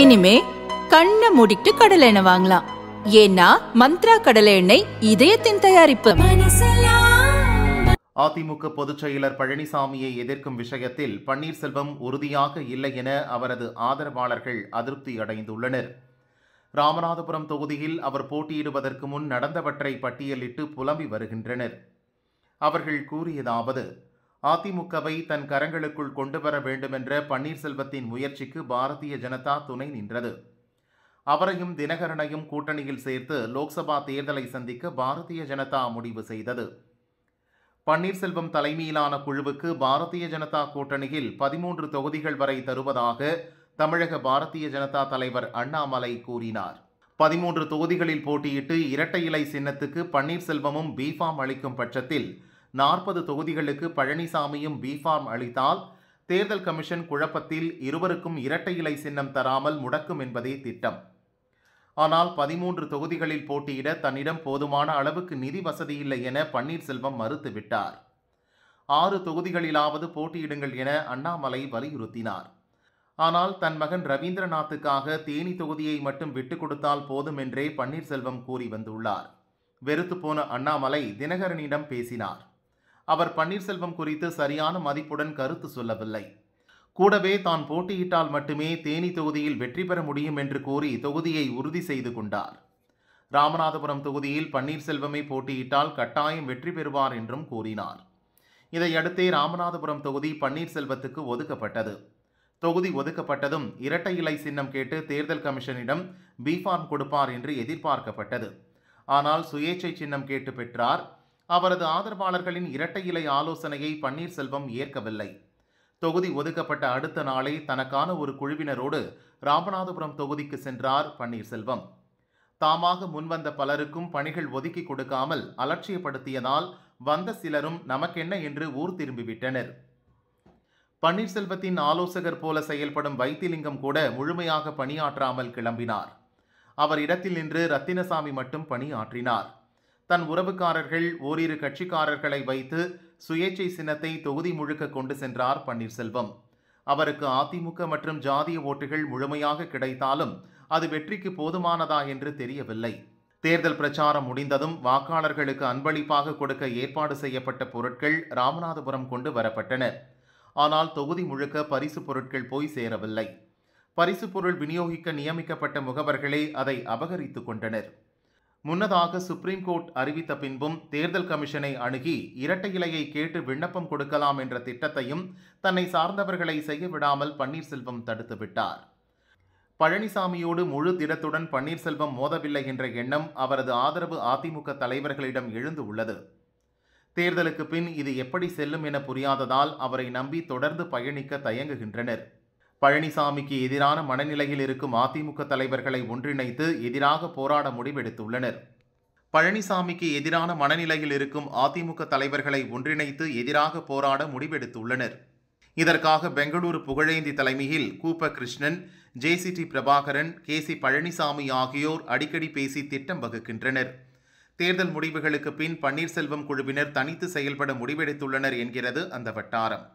இனிமே கண்ணை மூடிட்டு கடலை எண்ணெய் வாங்கலாம் ஏன்னா மந்த்ரா கடலை எண்ணெய் இதயத்தின் தயாரிப்பு அதிமுக பொதுச் செயலர் பழனிசாமியை எதிர்க்கும் விஷயத்தில் பன்னீர்செல்வம் உறுதியாக இல்லை என அவரது ஆதரவாளர்கள் அதிருப்தி அடைந்துள்ளனர் ராமநாதபுரம் தொகுதியில் அவர் போட்டியிடுவதற்கு முன் நடந்தவற்றை பட்டியலிட்டு புலம்பி வருகின்றனர் அவர்கள் கூறியதாவது அதிமுகவை தன் கரங்களுக்குள் கொண்டு வர வேண்டுமென்ற பன்னீர்செல்வத்தின் முயற்சிக்கு பாரதிய ஜனதா துணை நின்றது அவரையும் தினகரனையும் கூட்டணியில் சேர்த்து லோக்சபா தேர்தலை சந்திக்க பாரதிய ஜனதா முடிவு செய்தது பன்னீர்செல்வம் தலைமையிலான குழுவுக்கு பாரதிய ஜனதா கூட்டணியில் பதிமூன்று தொகுதிகள் வரை தருவதாக தமிழக பாரதிய ஜனதா தலைவர் அண்ணாமலை கூறினார் பதிமூன்று தொகுதிகளில் போட்டியிட்டு இரட்டை இலை சின்னத்துக்கு பன்னீர்செல்வமும் பீஃபாம் அளிக்கும் பட்சத்தில் நாற்பது தொகுதிகளுக்கு பழனிசாமியும் ஃபார்ம் அளித்தால் தேர்தல் கமிஷன் குழப்பத்தில் இருவருக்கும் இரட்டை இலை சின்னம் தராமல் முடக்கும் என்பதே திட்டம் ஆனால் பதிமூன்று தொகுதிகளில் போட்டியிட தன்னிடம் போதுமான அளவுக்கு நிதி வசதியில்லை என பன்னீர்செல்வம் மறுத்துவிட்டார் ஆறு தொகுதிகளிலாவது போட்டியிடுங்கள் என அண்ணாமலை வலியுறுத்தினார் ஆனால் தன் மகன் ரவீந்திரநாத்துக்காக தேனி தொகுதியை மட்டும் விட்டு கொடுத்தால் போதும் என்றே பன்னீர்செல்வம் கூறி வந்துள்ளார் வெறுத்து போன அண்ணாமலை தினகரனிடம் பேசினார் அவர் பன்னீர்செல்வம் குறித்து சரியான மதிப்புடன் கருத்து சொல்லவில்லை கூடவே தான் போட்டியிட்டால் மட்டுமே தேனி தொகுதியில் வெற்றி பெற முடியும் என்று கூறி தொகுதியை உறுதி செய்து கொண்டார் ராமநாதபுரம் தொகுதியில் பன்னீர்செல்வமே போட்டியிட்டால் கட்டாயம் வெற்றி பெறுவார் என்றும் கூறினார் இதையடுத்தே ராமநாதபுரம் தொகுதி பன்னீர்செல்வத்துக்கு ஒதுக்கப்பட்டது தொகுதி ஒதுக்கப்பட்டதும் இரட்டை இலை சின்னம் கேட்டு தேர்தல் கமிஷனிடம் பிஃபார்ம் கொடுப்பார் என்று எதிர்பார்க்கப்பட்டது ஆனால் சுயேச்சை சின்னம் கேட்டு பெற்றார் அவரது ஆதரவாளர்களின் இரட்டை இலை ஆலோசனையை பன்னீர்செல்வம் ஏற்கவில்லை தொகுதி ஒதுக்கப்பட்ட அடுத்த நாளை தனக்கான ஒரு குழுவினரோடு ராமநாதபுரம் தொகுதிக்கு சென்றார் பன்னீர்செல்வம் தாமாக முன்வந்த பலருக்கும் பணிகள் ஒதுக்கி கொடுக்காமல் அலட்சியப்படுத்தியதால் வந்த சிலரும் நமக்கென்ன என்று ஊர் திரும்பிவிட்டனர் பன்னீர்செல்வத்தின் ஆலோசகர் போல செயல்படும் வைத்திலிங்கம் கூட முழுமையாக பணியாற்றாமல் கிளம்பினார் அவர் இடத்தில் நின்று ரத்தினசாமி மட்டும் பணியாற்றினார் தன் உறவுக்காரர்கள் ஓரிரு கட்சிக்காரர்களை வைத்து சுயேச்சை சின்னத்தை தொகுதி முழுக்க கொண்டு சென்றார் பன்னீர்செல்வம் அவருக்கு அதிமுக மற்றும் ஜாதிய ஓட்டுகள் முழுமையாக கிடைத்தாலும் அது வெற்றிக்கு போதுமானதா என்று தெரியவில்லை தேர்தல் பிரச்சாரம் முடிந்ததும் வாக்காளர்களுக்கு அன்பளிப்பாக கொடுக்க ஏற்பாடு செய்யப்பட்ட பொருட்கள் ராமநாதபுரம் கொண்டு வரப்பட்டன ஆனால் தொகுதி முழுக்க பரிசு பொருட்கள் போய் சேரவில்லை பரிசு பொருள் விநியோகிக்க நியமிக்கப்பட்ட முகவர்களே அதை அபகரித்துக் கொண்டனர் முன்னதாக சுப்ரீம் கோர்ட் அறிவித்த பின்பும் தேர்தல் கமிஷனை அணுகி இரட்டை இலையை கேட்டு விண்ணப்பம் கொடுக்கலாம் என்ற திட்டத்தையும் தன்னை சார்ந்தவர்களை செய்ய விடாமல் பன்னீர்செல்வம் தடுத்துவிட்டார் பழனிசாமியோடு முழு திடத்துடன் பன்னீர்செல்வம் மோதவில்லை என்ற எண்ணம் அவரது ஆதரவு அதிமுக தலைவர்களிடம் எழுந்து உள்ளது தேர்தலுக்கு பின் இது எப்படி செல்லும் என புரியாததால் அவரை நம்பி தொடர்ந்து பயணிக்க தயங்குகின்றனர் பழனிசாமிக்கு எதிரான மனநிலையில் இருக்கும் அதிமுக தலைவர்களை ஒன்றிணைத்து எதிராக போராட முடிவெடுத்துள்ளனர் பழனிசாமிக்கு எதிரான மனநிலையில் இருக்கும் அதிமுக தலைவர்களை ஒன்றிணைத்து எதிராக போராட முடிவெடுத்துள்ளனர் இதற்காக பெங்களூரு புகழேந்தி தலைமையில் கூப்ப Krishnan D Prabhakaran K C Palanisamy ஆகியோர் அடிக்கடி பேசி திட்டம் வகுக்கின்றனர் தேர்தல் முடிவுகளுக்கு பின் பன்னீர்செல்வம் குழுவினர் தனித்து செயல்பட முடிவெடுத்துள்ளனர் என்கிறது அந்த வட்டாரம்